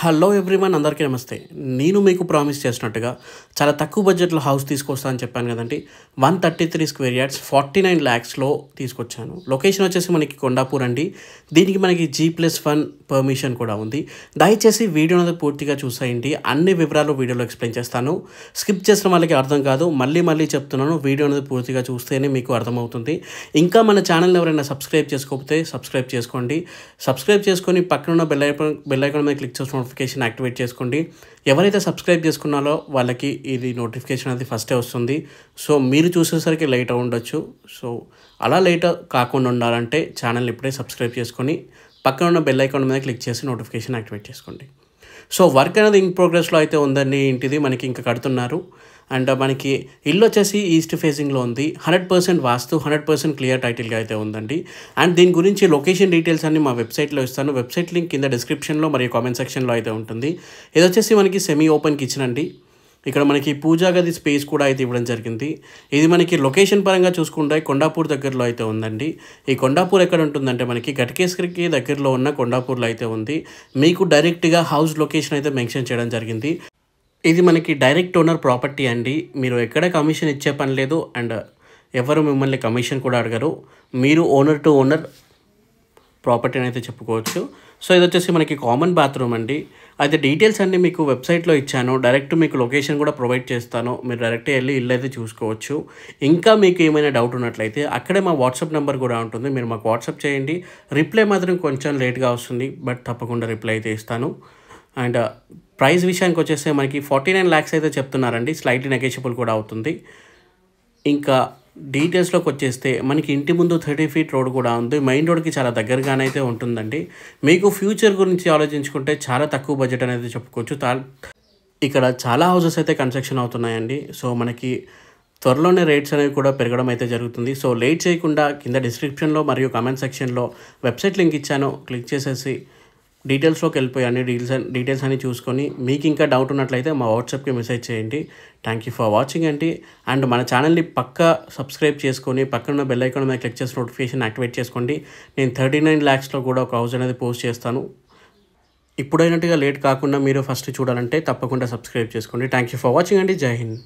hello everyone అందరికీ నమస్తే నేను మీకు ప్రామిస్ చేసినట్టుగా చాలా తక్కువ బడ్జెట్లో హౌస్ తీసుకొస్తా అని చెప్పాను కదండి one thirty three square yards forty nine ల్యాక్స్లో తీసుకొచ్చాను లొకేషన్ వచ్చేసి మనకి కొండాపూర్ అండి దీనికి మనకి జీ ప్లస్ వన్ పర్మిషన్ కూడా ఉంది దయచేసి వీడియో అనేది పూర్తిగా చూసేయండి అన్ని వివరాలు వీడియోలో ఎక్స్ప్లెయిన్ చేస్తాను స్కిప్ చేసిన వాళ్ళకి అర్థం కాదు మళ్ళీ మళ్ళీ చెప్తున్నాను వీడియో అనేది పూర్తిగా చూస్తేనే మీకు అర్థమవుతుంది ఇంకా మన ఛానల్ ఎవరైనా సబ్స్క్రైబ్ చేసుకోకపోతే సబ్స్క్రైబ్ చేసుకోండి సబ్స్క్రైబ్ చేసుకొని పక్కన ఉన్న బెల్ ఐకాన్ బెల్ ఐకాన్ మీద క్లిక్ చేసుకోండి నోటిఫికేషన్ యాక్టివేట్ చేసుకోండి ఎవరైతే సబ్స్క్రైబ్ చేసుకున్నారో వాళ్ళకి ఇది నోటిఫికేషన్ అది ఫస్టే వస్తుంది సో మీరు చూసేసరికి లేట్ ఉండొచ్చు సో అలా లేట్ కాకుండా ఉండాలంటే ఛానల్ ఇప్పుడే సబ్స్క్రైబ్ చేసుకొని పక్కన ఉన్న బెల్ ఐకాన్ మీద క్లిక్ చేసి నోటిఫికేషన్ యాక్టివేట్ చేసుకోండి సో వర్క్ అనేది ఇన్ ప్రోగ్రెస్లో అయితే ఉందండి ఇంటిది మనకి ఇంకా కడుతున్నారు అండ్ మనకి ఇల్లు వచ్చేసి ఈస్ట్ ఫేసింగ్లో ఉంది hundred percent vastu hundred percent clear టైటిల్గా అయితే ఉందండి అండ్ దీని గురించి లొకేషన్ డీటెయిల్స్ అన్ని మా వెబ్సైట్లో ఇస్తాను వెబ్సైట్ లింక్ కింద డిస్క్రిప్షన్లో మరియు కామెంట్ సెక్షన్లో అయితే ఉంటుంది ఇది వచ్చేసి మనకి సెమీ ఓపెన్ కిచెన్ అండి ఇక్కడ మనకి పూజా గది స్పేస్ కూడా అయితే ఇవ్వడం జరిగింది ఇది మనకి లొకేషన్ పరంగా చూసుకుంటే కొండాపూర్ దగ్గరలో అయితే ఉందండి ఈ కొండాపూర్ ఎక్కడ ఉంటుందంటే మనకి ఘటకేశ్వరికి దగ్గరలో ఉన్న కొండాపూర్లో అయితే ఉంది మీకు డైరెక్ట్గా హౌస్ లొకేషన్ అయితే మెన్షన్ చేయడం జరిగింది ఇది మనకి డైరెక్ట్ ఓనర్ ప్రాపర్టీ అండి మీరు ఎక్కడ కమిషన్ ఇచ్చే పని లేదు అండ్ ఎవరు మిమ్మల్ని కమిషన్ కూడా అడగరు మీరు ఓనర్ టు ఓనర్ ప్రాపర్టీ అని అయితే చెప్పుకోవచ్చు సో ఇది వచ్చేసి మనకి కామన్ బాత్రూమ్ అండి అయితే డీటెయిల్స్ అన్నీ మీకు వెబ్సైట్లో ఇచ్చాను డైరెక్ట్ మీకు లొకేషన్ కూడా ప్రొవైడ్ చేస్తాను మీరు డైరెక్ట్ వెళ్ళి ఇల్లు అయితే చూసుకోవచ్చు ఇంకా మీకు ఏమైనా డౌట్ ఉన్నట్లయితే అక్కడే మా వాట్సాప్ నెంబర్ కూడా ఉంటుంది మీరు మాకు వాట్సాప్ చేయండి రిప్లై మాత్రం కొంచెం లేట్గా వస్తుంది బట్ తప్పకుండా రిప్లై అయితే ఇస్తాను అండ్ ప్రైస్ విషయానికి వచ్చేస్తే మనకి ఫార్టీ నైన్ ల్యాక్స్ అయితే చెప్తున్నారండి స్లైట్లీ నెగెషియబుల్ కూడా అవుతుంది ఇంకా డీటెయిల్స్లోకి వచ్చేస్తే మనకి ఇంటి ముందు థర్టీ ఫీట్ రోడ్ కూడా ఉంది మెయిన్ రోడ్కి చాలా దగ్గరగానైతే ఉంటుందండి మీకు ఫ్యూచర్ గురించి ఆలోచించుకుంటే చాలా తక్కువ బడ్జెట్ అనేది చెప్పుకోవచ్చు ఇక్కడ చాలా హౌసెస్ అయితే కన్స్ట్రక్షన్ అవుతున్నాయండి సో మనకి త్వరలోనే రేట్స్ అనేవి కూడా పెరగడం అయితే జరుగుతుంది సో లేట్ చేయకుండా కింద డిస్క్రిప్షన్లో మరియు కామెంట్ సెక్షన్లో వెబ్సైట్ లింక్ ఇచ్చాను క్లిక్ చేసేసి డీటెయిల్స్లోకి వెళ్ళిపోయి అన్ని డీటెయిల్స్ డీటెయిల్స్ అన్ని చూసుకొని మీకు ఇంకా డౌట్ ఉన్నట్లయితే మా వాట్సాప్కి మెసేజ్ చేయండి థ్యాంక్ యూ ఫర్ వాచింగ్ అండి అండ్ మన ఛానల్ని పక్క సబ్స్క్రైబ్ చేసుకొని పక్కన బెల్ ఐకాన్ మీద క్లిక్ చేసి నోటిఫికేషన్ యాక్టివేట్ చేసుకోండి నేను థర్టీ నైన్ ల్యాక్స్లో కూడా ఒక హౌస్ అనేది పోస్ట్ చేస్తాను ఇప్పుడైనట్టుగా లేట్ కాకుండా మీరు ఫస్ట్ చూడాలంటే తప్పకుండా సబ్స్క్రైబ్ చేసుకోండి థ్యాంక్ యూ ఫర్ వాచింగ్ అండి జై హింద్